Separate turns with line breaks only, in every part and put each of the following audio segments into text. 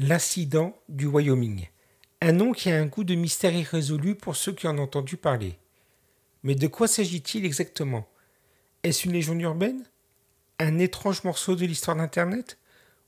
L'incident du Wyoming. Un nom qui a un goût de mystère irrésolu pour ceux qui en ont entendu parler. Mais de quoi s'agit-il exactement Est-ce une légende urbaine Un étrange morceau de l'histoire d'Internet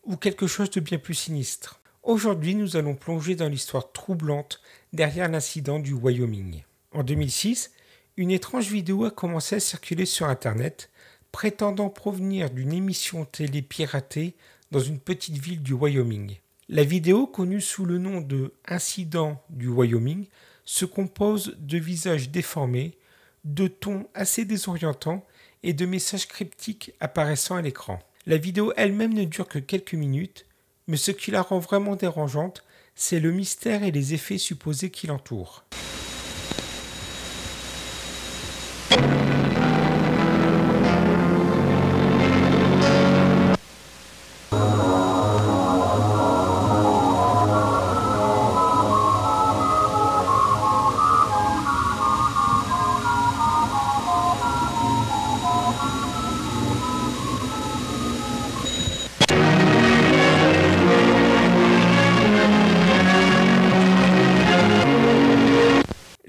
Ou quelque chose de bien plus sinistre Aujourd'hui, nous allons plonger dans l'histoire troublante derrière l'incident du Wyoming. En 2006, une étrange vidéo a commencé à circuler sur Internet, prétendant provenir d'une émission télé piratée dans une petite ville du Wyoming. La vidéo, connue sous le nom de Incident du Wyoming, se compose de visages déformés, de tons assez désorientants et de messages cryptiques apparaissant à l'écran. La vidéo elle-même ne dure que quelques minutes, mais ce qui la rend vraiment dérangeante, c'est le mystère et les effets supposés qui l'entourent.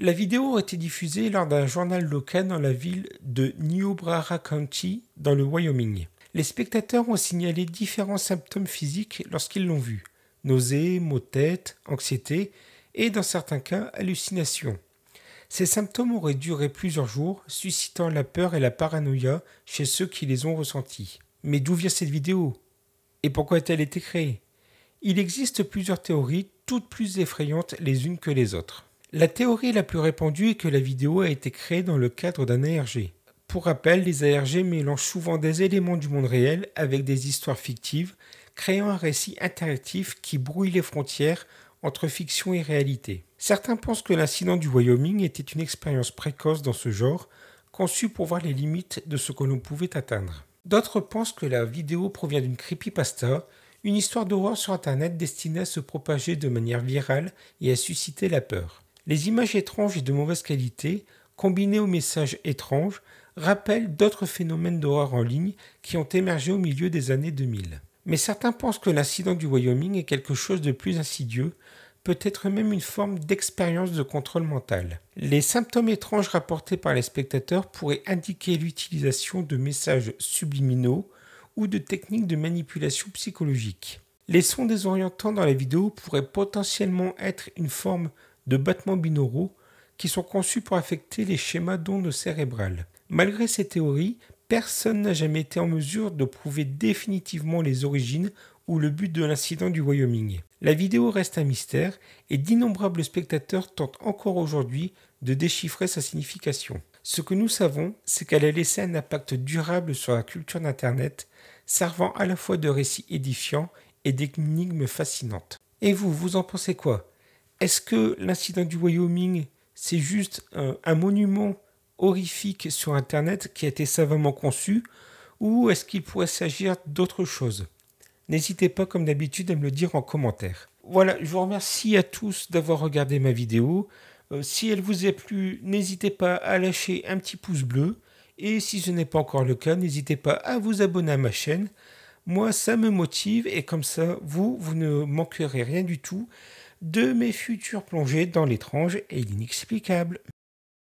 La vidéo a été diffusée lors d'un journal local dans la ville de Niobrara County, dans le Wyoming. Les spectateurs ont signalé différents symptômes physiques lorsqu'ils l'ont vue nausées, maux de tête, anxiété et, dans certains cas, hallucinations. Ces symptômes auraient duré plusieurs jours, suscitant la peur et la paranoïa chez ceux qui les ont ressentis. Mais d'où vient cette vidéo Et pourquoi a-t-elle été créée Il existe plusieurs théories, toutes plus effrayantes les unes que les autres. La théorie la plus répandue est que la vidéo a été créée dans le cadre d'un ARG. Pour rappel, les ARG mélangent souvent des éléments du monde réel avec des histoires fictives, créant un récit interactif qui brouille les frontières entre fiction et réalité. Certains pensent que l'incident du Wyoming était une expérience précoce dans ce genre, conçue pour voir les limites de ce que l'on pouvait atteindre. D'autres pensent que la vidéo provient d'une creepypasta, une histoire d'horreur sur Internet destinée à se propager de manière virale et à susciter la peur. Les images étranges et de mauvaise qualité, combinées aux messages étranges, rappellent d'autres phénomènes d'horreur en ligne qui ont émergé au milieu des années 2000. Mais certains pensent que l'incident du Wyoming est quelque chose de plus insidieux, peut-être même une forme d'expérience de contrôle mental. Les symptômes étranges rapportés par les spectateurs pourraient indiquer l'utilisation de messages subliminaux ou de techniques de manipulation psychologique. Les sons désorientants dans la vidéo pourraient potentiellement être une forme de battements binauraux qui sont conçus pour affecter les schémas d'ondes cérébrales. Malgré ces théories, personne n'a jamais été en mesure de prouver définitivement les origines ou le but de l'incident du Wyoming. La vidéo reste un mystère et d'innombrables spectateurs tentent encore aujourd'hui de déchiffrer sa signification. Ce que nous savons, c'est qu'elle a laissé un impact durable sur la culture d'Internet, servant à la fois de récits édifiants et d'énigmes fascinantes. Et vous, vous en pensez quoi est-ce que l'incident du Wyoming, c'est juste un, monument horrifique sur Internet qui a été savamment conçu, ou est-ce qu'il pourrait s'agir d'autre chose N'hésitez pas, comme d'habitude, à me le dire en commentaire. Voilà, je vous remercie à tous d'avoir regardé ma vidéo. Euh, si elle vous a plu, n'hésitez pas à lâcher un petit pouce bleu. Et si ce n'est pas encore le cas, n'hésitez pas à vous abonner à ma chaîne. Moi, ça me motive et comme ça, vous, vous ne manquerez rien du tout de mes futures plongées dans l'étrange et l'inexplicable.